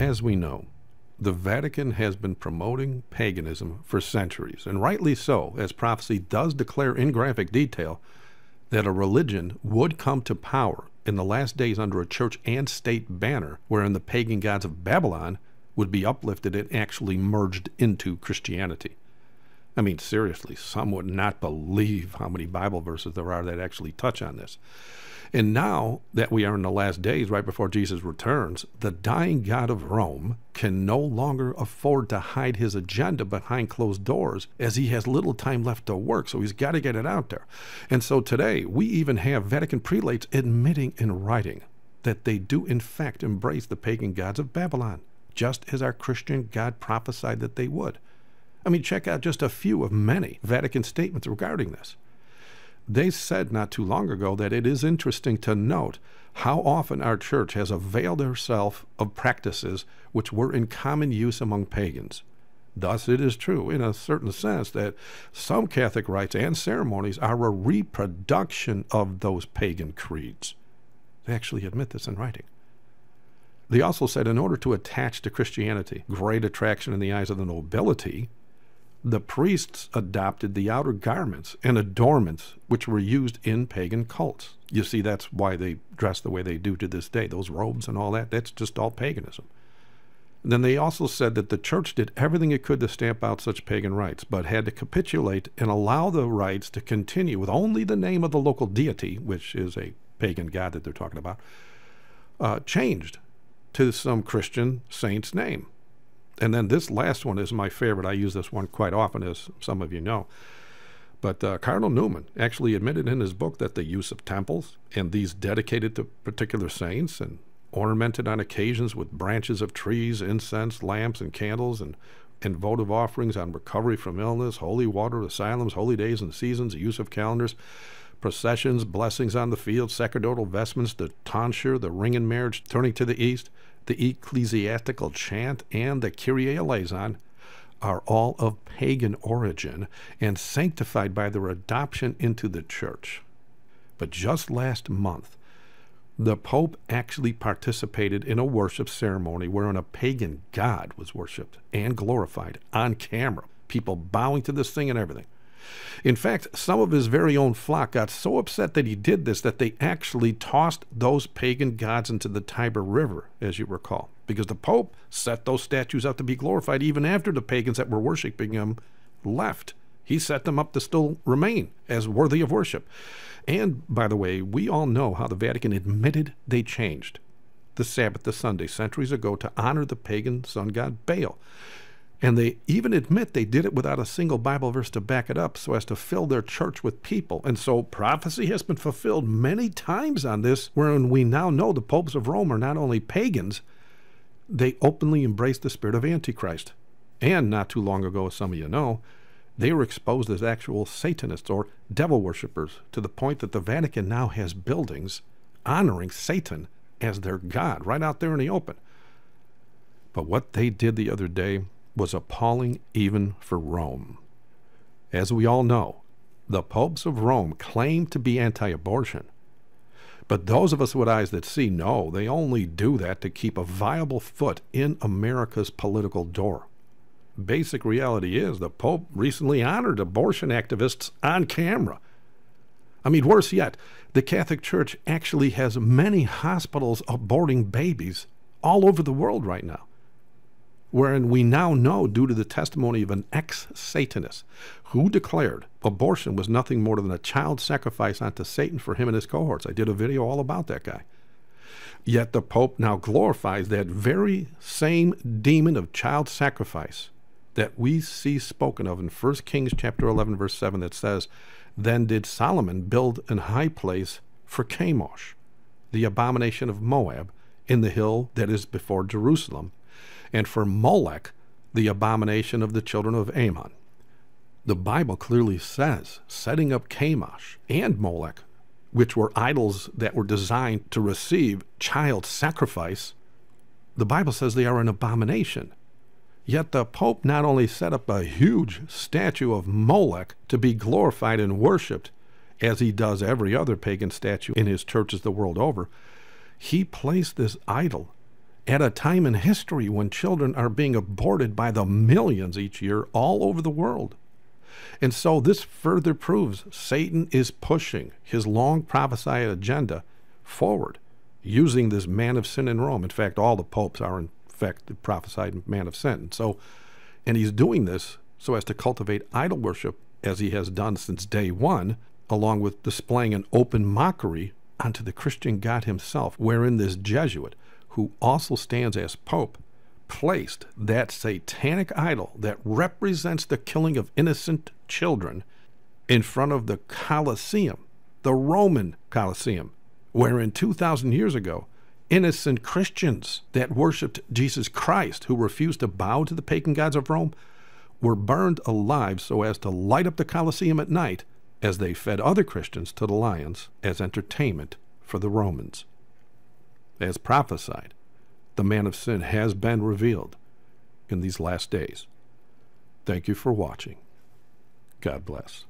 As we know, the Vatican has been promoting paganism for centuries, and rightly so, as prophecy does declare in graphic detail that a religion would come to power in the last days under a church and state banner, wherein the pagan gods of Babylon would be uplifted and actually merged into Christianity. I mean, seriously, some would not believe how many Bible verses there are that actually touch on this. And now that we are in the last days, right before Jesus returns, the dying God of Rome can no longer afford to hide his agenda behind closed doors as he has little time left to work. So he's got to get it out there. And so today, we even have Vatican prelates admitting in writing that they do, in fact, embrace the pagan gods of Babylon, just as our Christian God prophesied that they would. I mean, check out just a few of many Vatican statements regarding this. They said not too long ago that it is interesting to note how often our church has availed herself of practices which were in common use among pagans. Thus, it is true, in a certain sense, that some Catholic rites and ceremonies are a reproduction of those pagan creeds. They actually admit this in writing. They also said in order to attach to Christianity great attraction in the eyes of the nobility, the priests adopted the outer garments and adornments which were used in pagan cults. You see, that's why they dress the way they do to this day. Those robes and all that, that's just all paganism. Then they also said that the church did everything it could to stamp out such pagan rites, but had to capitulate and allow the rites to continue with only the name of the local deity, which is a pagan god that they're talking about, uh, changed to some Christian saint's name. And then this last one is my favorite. I use this one quite often, as some of you know. But uh, Cardinal Newman actually admitted in his book that the use of temples and these dedicated to particular saints and ornamented on occasions with branches of trees, incense, lamps, and candles, and, and votive offerings on recovery from illness, holy water, asylums, holy days and seasons, the use of calendars, processions, blessings on the field, sacerdotal vestments, the tonsure, the ring in marriage, turning to the east, the ecclesiastical chant, and the Kyrie eleison are all of pagan origin and sanctified by their adoption into the church. But just last month, the Pope actually participated in a worship ceremony wherein a pagan god was worshiped and glorified on camera, people bowing to this thing and everything. In fact, some of his very own flock got so upset that he did this that they actually tossed those pagan gods into the Tiber River, as you recall, because the Pope set those statues up to be glorified even after the pagans that were worshiping him left. He set them up to still remain as worthy of worship. And by the way, we all know how the Vatican admitted they changed the Sabbath to Sunday centuries ago to honor the pagan sun god Baal. And they even admit they did it without a single Bible verse to back it up so as to fill their church with people. And so prophecy has been fulfilled many times on this, wherein we now know the popes of Rome are not only pagans, they openly embraced the spirit of Antichrist. And not too long ago, as some of you know, they were exposed as actual Satanists or devil worshippers to the point that the Vatican now has buildings honoring Satan as their God right out there in the open. But what they did the other day was appalling even for Rome. As we all know, the popes of Rome claim to be anti abortion. But those of us with eyes that see know they only do that to keep a viable foot in America's political door. Basic reality is the Pope recently honored abortion activists on camera. I mean, worse yet, the Catholic Church actually has many hospitals aborting babies all over the world right now wherein we now know, due to the testimony of an ex Satanist who declared abortion was nothing more than a child sacrifice unto Satan for him and his cohorts. I did a video all about that guy. Yet the Pope now glorifies that very same demon of child sacrifice that we see spoken of in 1 Kings chapter 11 verse 7 that says, Then did Solomon build an high place for Chemosh, the abomination of Moab, in the hill that is before Jerusalem, and for Molech, the abomination of the children of Ammon. The Bible clearly says setting up Chemosh and Molech, which were idols that were designed to receive child sacrifice, the Bible says they are an abomination. Yet the Pope not only set up a huge statue of Molech to be glorified and worshipped, as he does every other pagan statue in his churches the world over, he placed this idol at a time in history when children are being aborted by the millions each year all over the world. And so this further proves Satan is pushing his long prophesied agenda forward using this man of sin in Rome. In fact, all the popes are, in fact, the prophesied man of sin. And so, and he's doing this so as to cultivate idol worship as he has done since day one, along with displaying an open mockery unto the Christian God himself, wherein this Jesuit who also stands as Pope, placed that satanic idol that represents the killing of innocent children in front of the Colosseum, the Roman Colosseum, wherein 2,000 years ago, innocent Christians that worshiped Jesus Christ, who refused to bow to the pagan gods of Rome, were burned alive so as to light up the Colosseum at night as they fed other Christians to the lions as entertainment for the Romans as prophesied, the man of sin has been revealed in these last days. Thank you for watching. God bless.